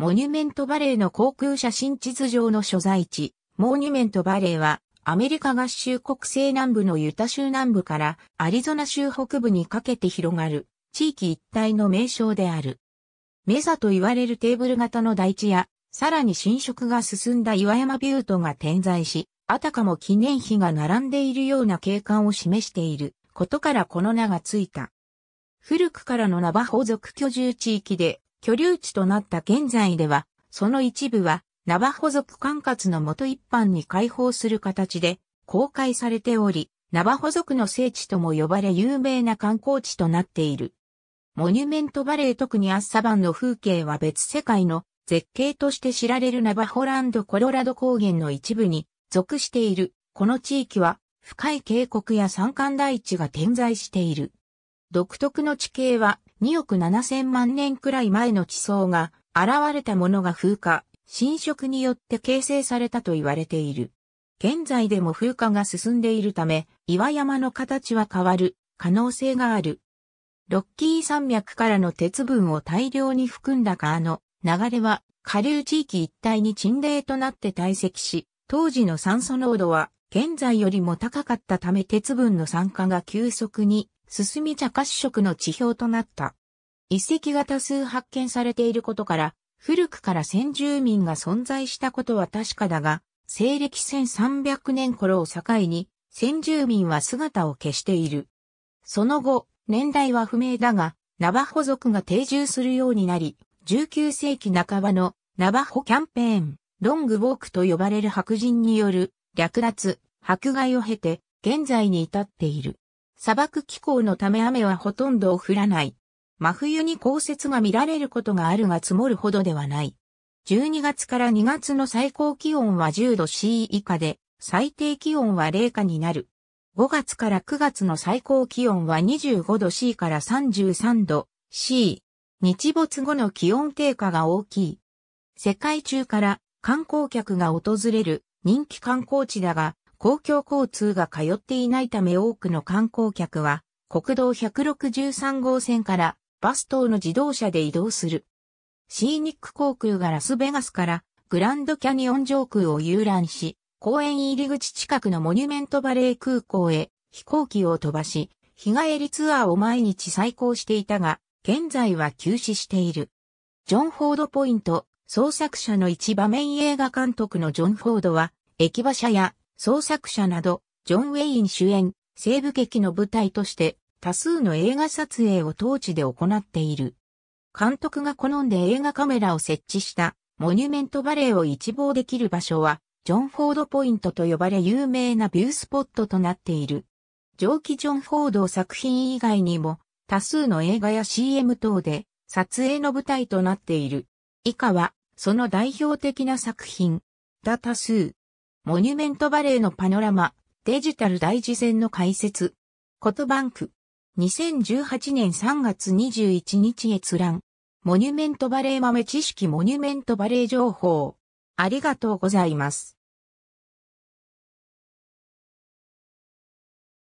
モニュメントバレーの航空写真地図上の所在地、モニュメントバレーは、アメリカ合衆国西南部のユタ州南部からアリゾナ州北部にかけて広がる地域一帯の名称である。メザと言われるテーブル型の台地や、さらに侵食が進んだ岩山ビュートが点在し、あたかも記念碑が並んでいるような景観を示していることからこの名がついた。古くからのナバホ族居住地域で居留地となった現在では、その一部は、ナバホ族管轄のと一般に開放する形で、公開されており、ナバホ族の聖地とも呼ばれ有名な観光地となっている。モニュメントバレー特にアッサバンの風景は別世界の絶景として知られるナバホランドコロラド高原の一部に属している。この地域は深い渓谷や山間台地が点在している。独特の地形は2億7千万年くらい前の地層が現れたものが風化、侵食によって形成されたと言われている。現在でも風化が進んでいるため、岩山の形は変わる可能性がある。ロッキー山脈からの鉄分を大量に含んだ川の流れは下流地域一帯に沈霊となって堆積し、当時の酸素濃度は現在よりも高かったため鉄分の酸化が急速に進み茶褐色の地表となった。遺跡が多数発見されていることから、古くから先住民が存在したことは確かだが、西暦1300年頃を境に、先住民は姿を消している。その後、年代は不明だが、ナバホ族が定住するようになり、19世紀半ばのナバホキャンペーン、ロングウォークと呼ばれる白人による略奪、迫害を経て、現在に至っている。砂漠気候のため雨はほとんど降らない。真冬に降雪が見られることがあるが積もるほどではない。12月から2月の最高気温は10度 C 以下で、最低気温は0下になる。5月から9月の最高気温は25度 C から33度 C。日没後の気温低下が大きい。世界中から観光客が訪れる人気観光地だが、公共交通が通っていないため多くの観光客は、国道163号線からバス等の自動車で移動する。シーニック航空がラスベガスからグランドキャニオン上空を遊覧し、公園入り口近くのモニュメントバレー空港へ飛行機を飛ばし、日帰りツアーを毎日再行していたが、現在は休止している。ジョン・フォード・ポイント、創作者の一場面映画監督のジョン・フォードは、駅馬車や創作者など、ジョン・ウェイン主演、西部劇の舞台として多数の映画撮影を当地で行っている。監督が好んで映画カメラを設置したモニュメントバレーを一望できる場所は、ジョン・フォードポイントと呼ばれ有名なビュースポットとなっている。上記ジョン・フォード作品以外にも、多数の映画や CM 等で撮影の舞台となっている。以下は、その代表的な作品。だ多数。モニュメントバレーのパノラマ、デジタル大事戦の解説。ことバンク。2018年3月21日閲覧。モニュメントバレー豆知識モニュメントバレー情報。ありがとうございます。